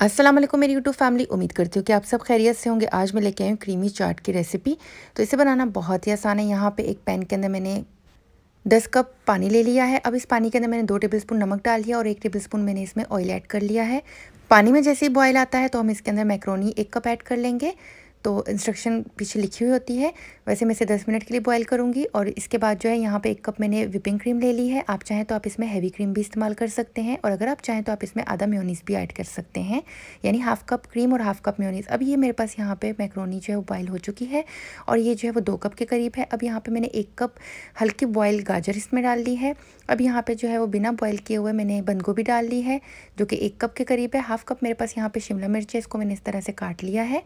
असलम मेरी YouTube family उम्मीद करती हूँ कि आप सब खैरियत से होंगे आज मैं लेके आई हूँ क्रीमी चाट की रेसिपी तो इसे बनाना बहुत ही आसान है यहाँ पे एक पैन के अंदर मैंने दस कप पानी ले लिया है अब इस पानी के अंदर मैंने दो टेबलस्पून नमक डाल लिया और एक टेबलस्पून मैंने इसमें ऑयल ऐड कर लिया है पानी में जैसे ही बॉयल आता है तो हम इसके अंदर मैक्रोनी एक कप ऐड कर लेंगे तो इंस्ट्रक्शन पीछे लिखी हुई होती है वैसे मैं इसे दस मिनट के लिए बॉयल करूँगी और इसके बाद जो है यहाँ पे एक कप मैंने विपिंग क्रीम ले ली है आप चाहें तो आप इसमें हैवी क्रीम भी इस्तेमाल कर सकते हैं और अगर आप चाहें तो आप इसमें आधा म्योनीस भी ऐड कर सकते हैं यानी हाफ कप क्रीम और हाफ कप म्योनीस अब ये मेरे पास यहाँ पर मैक्रोनी जो है वो बॉयल हो चुकी है और ये जो है वो दो कप के करीब है अब यहाँ पर मैंने एक कप हल्की बॉयल गाजर इसमें डाल ली है अब यहाँ पर जो है वो बिना बॉयल किए हुए मैंने बंद गोभी डाल ली है जो कि एक कप के करीब है हाफ कप मेरे पास यहाँ पर शिमला मिर्च है इसको मैंने इस तरह से काट लिया है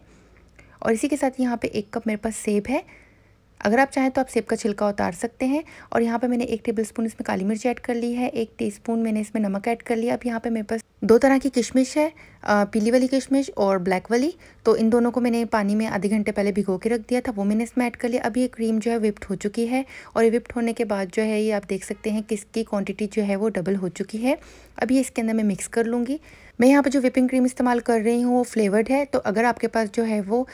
और इसी के साथ यहाँ पे एक कप मेरे पास सेब है अगर आप चाहें तो आप सेब का छिलका उतार सकते हैं और यहाँ पे मैंने एक टेबल स्पून इसमें काली मिर्च ऐड कर ली है एक टीस्पून मैंने इसमें नमक ऐड कर लिया अब यहाँ पे मेरे पास दो तरह की किशमिश है पीली वाली किशमिश और ब्लैक वाली तो इन दोनों को मैंने पानी में आधे घंटे पहले भिगो के रख दिया था वो मैंने इसमें ऐड कर लिया अब ये क्रीम जो है विप्ट हो चुकी है और ये विप्ट होने के बाद जो है ये आप देख सकते हैं किसकी क्वान्टिटी जो है वो डबल हो चुकी है अब ये इसके अंदर मैं मिक्स कर लूँगी मैं यहाँ पर जो विपिंग क्रीम इस्तेमाल कर रही हूँ वो फ्लेवर्ड है तो अगर आपके पास जो है वो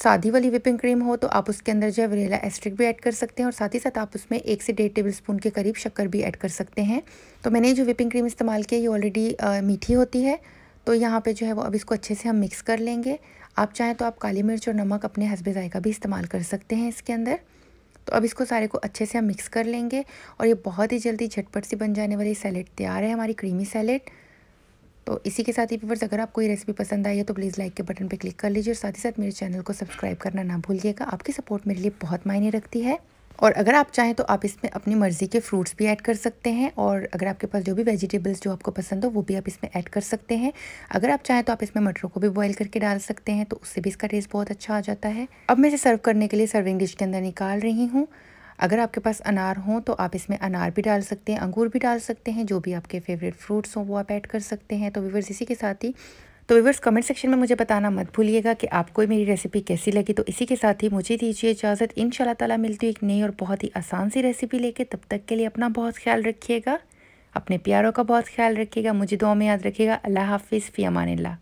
सादी वाली विपिंग क्रीम हो तो आप उसके अंदर जो है वनीला एस्ट्रिक भी ऐड कर सकते हैं और साथ ही साथ आप उसमें एक से डेढ़ टेबल स्पून के करीब शक्कर भी ऐड कर सकते हैं तो मैंने जो विपिंग क्रीम इस्तेमाल की है ये ऑलरेडी मीठी होती है तो यहाँ पे जो है वो अब इसको अच्छे से हम मिक्स कर लेंगे आप चाहें तो आप काली मिर्च और नमक अपने हंसबे ज़ायका भी इस्तेमाल कर सकते हैं इसके अंदर तो अब इसको सारे को अच्छे से हम मिक्स कर लेंगे और ये बहुत ही जल्दी झटपट सी बन जाने वाली सैलेड तैयार है हमारी क्रीमी सैलेड तो इसी के साथ ही व्यूवर्स अगर आपको ये रेसिपी पसंद आई है तो प्लीज़ लाइक के बटन पर क्लिक कर लीजिए और साथ ही साथ मेरे चैनल को सब्सक्राइब करना ना भूलिएगा आपकी सपोर्ट मेरे लिए बहुत मायने रखती है और अगर आप चाहें तो आप इसमें अपनी मर्ज़ी के फ्रूट्स भी ऐड कर सकते हैं और अगर आपके पास जो भी वेजिटेबल्स जो आपको पसंद हो वो भी आप इसमें ऐड कर सकते हैं अगर आप चाहें तो आप इसमें मटरों को भी बॉईल करके डाल सकते हैं तो उससे भी इसका टेस्ट बहुत अच्छा आ जाता है अब मैं इसे सर्व करने के लिए सर्विंग डिश के अंदर निकाल रही हूँ अगर आपके पास अनार हो तो आप इसमें अनार भी डाल सकते हैं अंगूर भी डाल सकते हैं जो भी आपके फेवरेट फ्रूट्स हों वो आप ऐड कर सकते हैं तो व्यूवर्स इसी के साथ ही तो व्यूवर्स कमेंट सेक्शन में मुझे बताना मत भूलिएगा कि आपको मेरी रेसिपी कैसी लगी तो इसी के साथ ही मुझे दीजिए इजाज़त इन ताला मिलती है एक नई और बहुत ही आसान सी रेसिपी लेके तब तक के लिए अपना बहुत ख्याल रखिएगा अपने प्यारों का बहुत ख्याल रखिएगा मुझे दुआ में याद रखिएगा अल्लाह हाफिज़ फ़ी अमान